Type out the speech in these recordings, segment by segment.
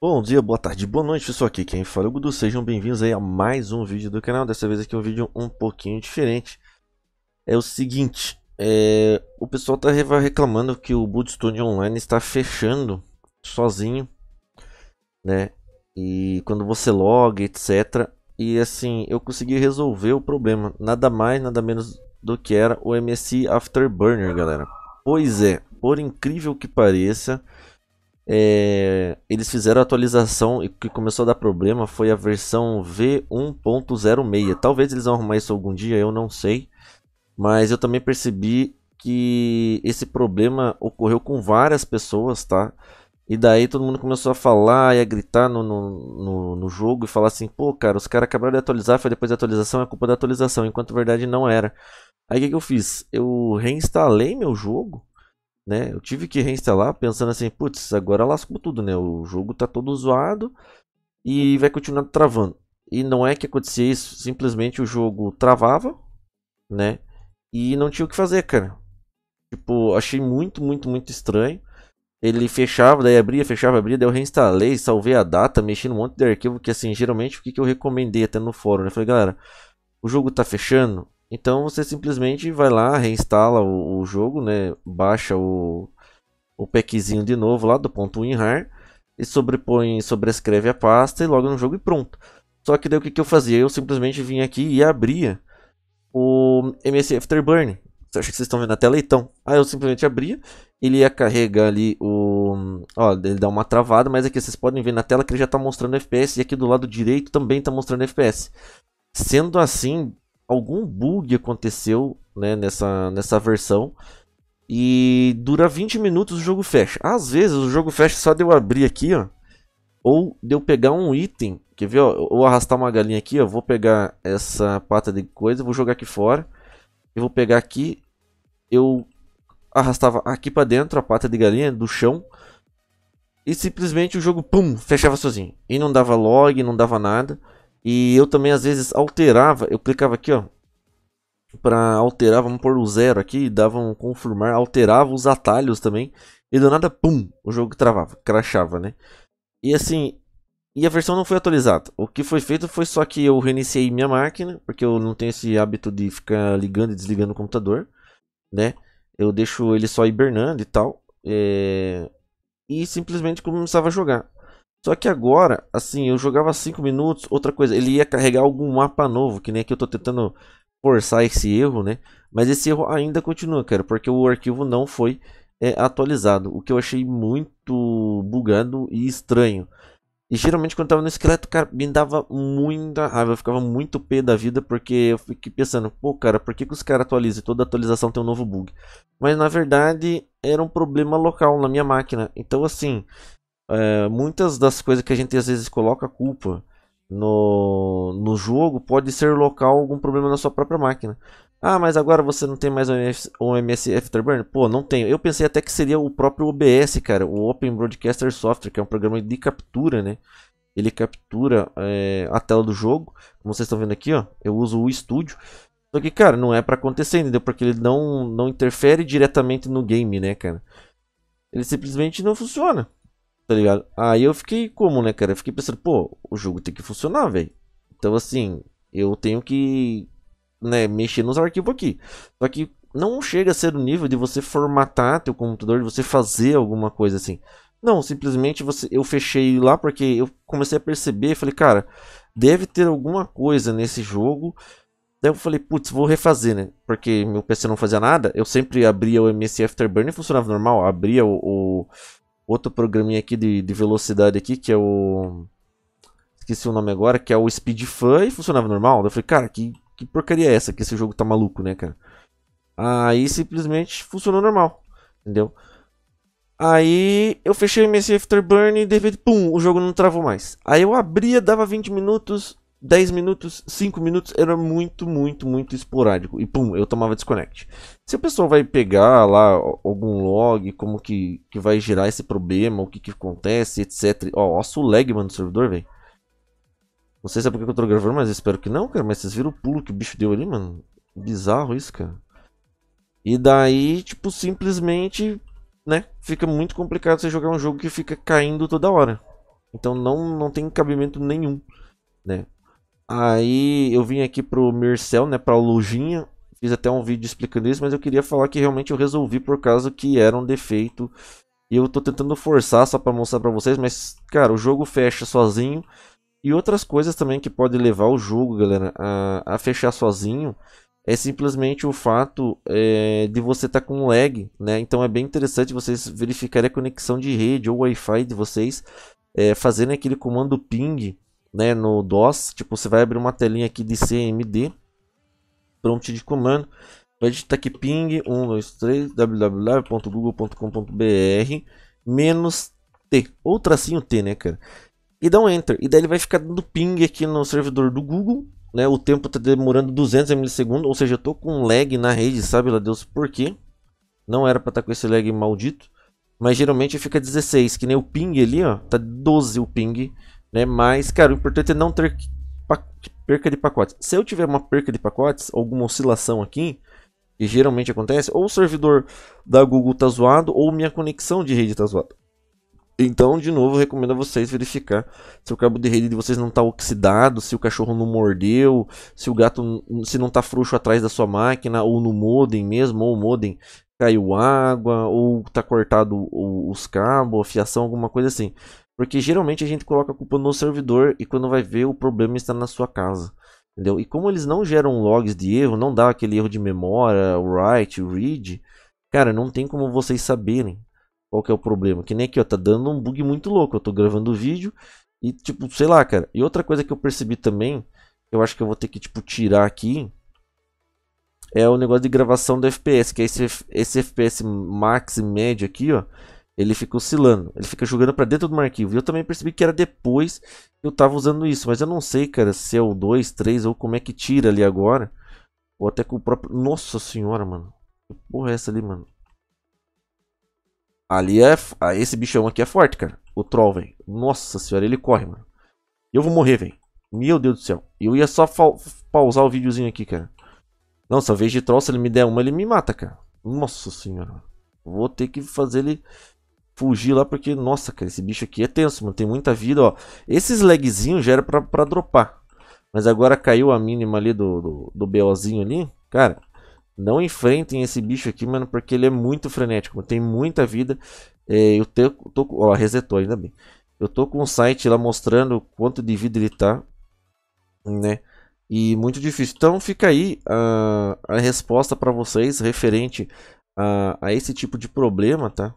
Bom dia, boa tarde, boa noite pessoal, aqui quem fala é o Gudu, sejam bem-vindos aí a mais um vídeo do canal, dessa vez aqui um vídeo um pouquinho diferente. É o seguinte, é... o pessoal tá reclamando que o Boot Studio Online está fechando sozinho, né, e quando você loga, etc. E assim, eu consegui resolver o problema, nada mais, nada menos do que era o MSI Afterburner, galera. Pois é, por incrível que pareça... É, eles fizeram a atualização e o que começou a dar problema foi a versão V1.06. Talvez eles vão arrumar isso algum dia, eu não sei. Mas eu também percebi que esse problema ocorreu com várias pessoas, tá? E daí todo mundo começou a falar e a gritar no, no, no, no jogo e falar assim: pô, cara, os caras acabaram de atualizar, foi depois da atualização, é culpa da atualização, enquanto verdade não era. Aí o que, que eu fiz? Eu reinstalei meu jogo né? Eu tive que reinstalar pensando assim, putz, agora lascou tudo, né? O jogo tá todo zoado e uhum. vai continuar travando. E não é que acontecia isso, simplesmente o jogo travava, né? E não tinha o que fazer, cara. Tipo, achei muito, muito, muito estranho. Ele fechava, daí abria, fechava, abria, daí eu reinstalei, salvei a data, mexi num monte de arquivo que assim, geralmente o que, que eu recomendei até no fórum, né? Falei, galera, o jogo tá fechando, então você simplesmente vai lá, reinstala o, o jogo, né? Baixa o, o packzinho de novo lá do ponto WinRAR e sobrepõe, sobrescreve a pasta e logo no jogo e pronto. Só que daí o que, que eu fazia? Eu simplesmente vinha aqui e abria o MS Afterburn. Acho que vocês estão vendo na tela então. Aí eu simplesmente abria, ele ia carregar ali o. Ó, ele dá uma travada, mas aqui vocês podem ver na tela que ele já está mostrando FPS e aqui do lado direito também está mostrando FPS. Sendo assim, algum bug aconteceu né, nessa, nessa versão. E dura 20 minutos o jogo fecha. Às vezes o jogo fecha só de eu abrir aqui, ó. Ou de eu pegar um item. Quer ver, ó? Ou arrastar uma galinha aqui, ó. Vou pegar essa pata de coisa, vou jogar aqui fora. Eu vou pegar aqui. Eu arrastava aqui para dentro a pata de galinha do chão. E simplesmente o jogo, pum, fechava sozinho. E não dava log, não dava nada. E eu também às vezes alterava, eu clicava aqui, ó, para alterar, vamos pôr o zero aqui, dava um confirmar, alterava os atalhos também, e do nada, pum, o jogo travava, crachava, né? E assim, e a versão não foi atualizada. O que foi feito foi só que eu reiniciei minha máquina, porque eu não tenho esse hábito de ficar ligando e desligando o computador, né? Eu deixo ele só hibernando e tal, é... e simplesmente começava a jogar. Só que agora, assim, eu jogava 5 minutos, outra coisa, ele ia carregar algum mapa novo, que nem aqui eu tô tentando forçar esse erro, né? Mas esse erro ainda continua, cara, porque o arquivo não foi é, atualizado, o que eu achei muito bugado e estranho. E geralmente quando eu tava no esqueleto, cara, me dava muita raiva, eu ficava muito pé da vida, porque eu fiquei pensando, pô, cara, por que, que os caras atualizam? Toda atualização tem um novo bug. Mas na verdade, era um problema local na minha máquina. Então assim, é, muitas das coisas que a gente às vezes coloca culpa no, no jogo pode ser local algum problema na sua própria máquina. Ah, mas agora você não tem mais um MS, um MS Afterburner? Pô, não tenho. Eu pensei até que seria o próprio OBS, cara, o Open Broadcaster Software, que é um programa de captura, né? Ele captura é, a tela do jogo, como vocês estão vendo aqui, ó. Eu uso o Studio. Só que, cara, não é para acontecer, entendeu? Porque ele não, não interfere diretamente no game, né, cara? Ele simplesmente não funciona. Tá ligado? Aí eu fiquei como, né, cara? Eu fiquei pensando, pô, o jogo tem que funcionar, velho. Então, assim, eu tenho que, né, mexer nos arquivos aqui. Só que não chega a ser o nível de você formatar teu computador, de você fazer alguma coisa assim. Não, simplesmente você, eu fechei lá porque eu comecei a perceber, falei, cara, deve ter alguma coisa nesse jogo. Daí eu falei, putz, vou refazer, né? Porque meu PC não fazia nada. Eu sempre abria o MS Afterburner e funcionava normal. Abria o, o, outro programinha aqui de, de velocidade aqui, que é o... Esqueci o nome agora, que é o Speed Fun, e funcionava normal. Eu falei, cara, que, que porcaria é essa? Que esse jogo tá maluco, né, cara? Aí simplesmente funcionou normal, entendeu? Aí eu fechei o MSI Afterburn e de repente, pum, o jogo não travou mais. Aí eu abria, dava 20 minutos, 10 minutos, 5 minutos, era muito, muito, muito esporádico. E pum, eu tomava desconect Se a pessoa vai pegar lá algum log, como que, que vai gerar esse problema, o que que acontece, etc. Ó, oh, nossa, o lag, mano, do servidor, velho. Não sei se é porque eu tô gravando, mas espero que não, cara. Mas vocês viram o pulo que o bicho deu ali, mano? Bizarro isso, cara. E daí, tipo, simplesmente, né? Fica muito complicado você jogar um jogo que fica caindo toda hora. Então não, não tem cabimento nenhum, né? Aí eu vim aqui pro Mircel, né, pra Lujinha, fiz até um vídeo explicando isso, mas eu queria falar que realmente eu resolvi por causa que era um defeito. E eu tô tentando forçar só para mostrar para vocês, mas cara, o jogo fecha sozinho. E outras coisas também que pode levar o jogo, galera, a, a fechar sozinho é simplesmente o fato é, de você estar tá com lag, né? Então é bem interessante vocês verificarem a conexão de rede ou Wi-Fi de vocês, é, fazendo aquele comando ping né, no DOS, tipo, você vai abrir uma telinha aqui de CMD, prompt de comando, vai digitar aqui ping 123 www.google.com.br menos T, ou tracinho T, né, cara? E dá um enter, e daí ele vai ficar dando ping aqui no servidor do Google, né? O tempo tá demorando 200 milissegundos, ou seja, eu tô com um lag na rede, sabe lá Deus por quê? Não era para estar tá com esse lag maldito, mas geralmente fica 16, que nem o ping ali, ó, tá 12 o ping né? Mas, cara, o importante é não ter perca de pacotes. Se eu tiver uma perca de pacotes, alguma oscilação aqui, que geralmente acontece, ou o servidor da Google está zoado, ou minha conexão de rede está zoada. Então, de novo, recomendo a vocês verificar se o cabo de rede de vocês não está oxidado, se o cachorro não mordeu, se o gato se não está frouxo atrás da sua máquina, ou no modem mesmo, ou o modem caiu água, ou está cortado os cabos, a fiação, alguma coisa assim. Porque geralmente a gente coloca a culpa no servidor e quando vai ver o problema está na sua casa. Entendeu? E como eles não geram logs de erro, não dá aquele erro de memória, write, read, cara, não tem como vocês saberem qual que é o problema. Que nem aqui, ó, tá dando um bug muito louco. Eu tô gravando o vídeo e, tipo, sei lá, cara. E outra coisa que eu percebi também, eu acho que eu vou ter que, tipo, tirar aqui, é o negócio de gravação do FPS, que é esse, esse FPS max e médio aqui, ó. Ele fica oscilando, ele fica jogando para dentro do arquivo. E eu também percebi que era depois que eu tava usando isso, mas eu não sei, cara, se é o 2, 3 ou como é que tira ali agora. Ou até com o próprio. Nossa senhora, mano. Que porra é essa ali, mano? Ali é. Ah, esse bichão aqui é forte, cara. O troll, velho. Nossa senhora, ele corre, mano. Eu vou morrer, velho. Meu Deus do céu. Eu ia só pausar o videozinho aqui, cara. Não, se eu vejo de troll, se ele me der uma, ele me mata, cara. Nossa senhora. Vou ter que fazer ele fugir lá, porque, nossa, cara, esse bicho aqui é tenso, mano. Tem muita vida, ó. Esses lagzinhos já era pra, pra dropar. Mas agora caiu a mínima ali do, do, do BOzinho ali. Cara, não enfrentem esse bicho aqui, mano, porque ele é muito frenético. Mano. Tem muita vida. É, eu te, tô, ó, resetou, ainda bem. Eu tô com um site lá mostrando quanto de vida ele tá, né? E muito difícil. Então fica aí a, a resposta para vocês referente a, a esse tipo de problema, tá?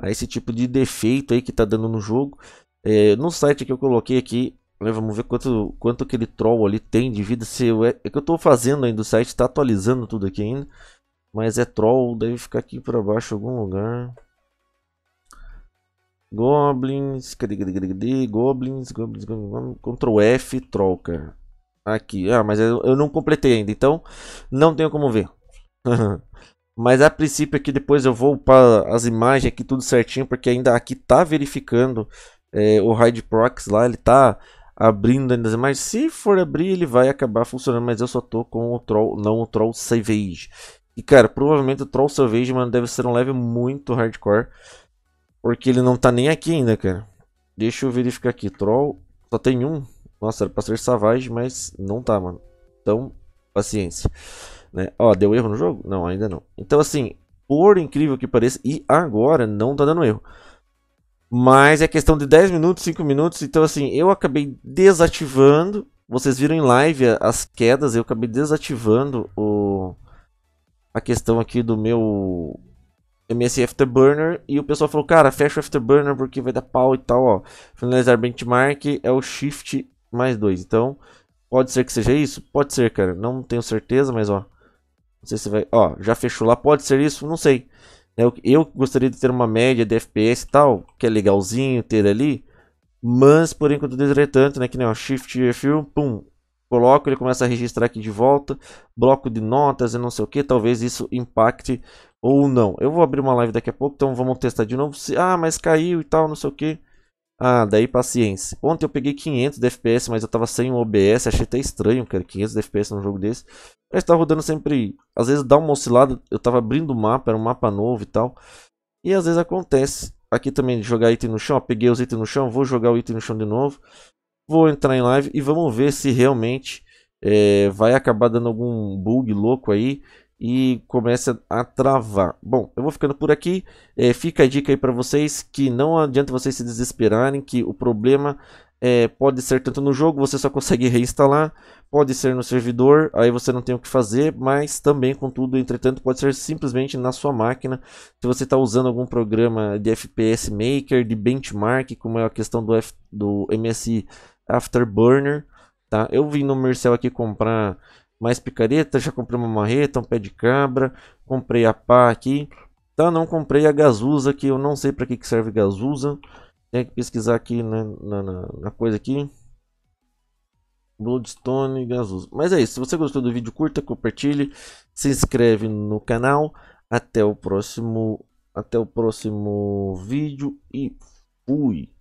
a esse tipo de defeito aí que tá dando no jogo. É, no site que eu coloquei aqui, né, vamos ver quanto, quanto aquele troll ali tem de vida. Se eu, é, é que eu tô fazendo ainda, o site tá atualizando tudo aqui ainda. Mas é troll, deve ficar aqui para baixo em algum lugar. Goblins, cadê, cadê, cadê, cadê? Goblins, Goblins, Goblins, F, troll, cara. Aqui, ah, mas eu, eu não completei ainda, então não tenho como ver. Mas a princípio aqui depois eu vou para as imagens aqui tudo certinho, porque ainda aqui tá verificando é, o Hide proxy lá, ele tá abrindo ainda as imagens. Se for abrir, ele vai acabar funcionando, mas eu só tô com o Troll, não o Troll Savage. E cara, provavelmente o Troll Savage, mano, deve ser um level muito hardcore, porque ele não tá nem aqui ainda, cara. Deixa eu verificar aqui, Troll, só tem um. Nossa, era pra ser Savage, mas não tá, mano. Então, paciência. Né? Ó, deu erro no jogo? Não, ainda não. Então, assim, por incrível que pareça, e agora não tá dando erro. Mas é questão de 10 minutos, 5 minutos. Então, assim, eu acabei desativando. Vocês viram em live as quedas. Eu acabei desativando o... a questão aqui do meu MS Afterburner. E o pessoal falou, cara, fecha o Afterburner porque vai dar pau e tal. Ó. Finalizar benchmark é o Shift mais 2. Então, pode ser que seja isso? Pode ser, cara. Não tenho certeza, mas ó. Não sei se vai. Ó, já fechou lá. Pode ser isso? Não sei. É eu, eu gostaria de ter uma média de FPS e tal, que é legalzinho ter ali. Mas, por enquanto, desretante, né? Que nem ó, Shift F1, pum. Coloco, ele começa a registrar aqui de volta. Bloco de notas e não sei o que. Talvez isso impacte ou não. Eu vou abrir uma live daqui a pouco, então vamos testar de novo. Se, ah, mas caiu e tal, não sei o que. Ah, daí paciência. Ontem eu peguei 500 de FPS, mas eu tava sem o OBS. Achei até estranho, cara, 500 de FPS num jogo desse. Mas tava tá rodando sempre... Às vezes dá uma oscilada. Eu tava abrindo o mapa, era um mapa novo e tal. E às vezes acontece. Aqui também, jogar item no chão. Ó, peguei os itens no chão, vou jogar o item no chão de novo. Vou entrar em live e vamos ver se realmente... É, vai acabar dando algum bug louco aí e começa a travar. Bom, eu vou ficando por aqui. É, fica a dica aí para vocês que não adianta vocês se desesperarem, que o problema é, pode ser tanto no jogo, você só consegue reinstalar, pode ser no servidor, aí você não tem o que fazer, mas também, contudo, entretanto, pode ser simplesmente na sua máquina. Se você está usando algum programa de FPS Maker, de benchmark, como é a questão do, F, do MSI Afterburner, tá? Eu vim no Mercel aqui comprar mais picareta, já comprei uma marreta, um pé de cabra, comprei a pá aqui. Tá, não comprei a gazusa, que eu não sei para que, que serve gazusa. Tem que pesquisar aqui na, na, na coisa aqui. Bloodstone e gazusa. Mas é isso, se você gostou do vídeo, curta, compartilhe, se inscreve no canal. Até o próximo, até o próximo vídeo e fui!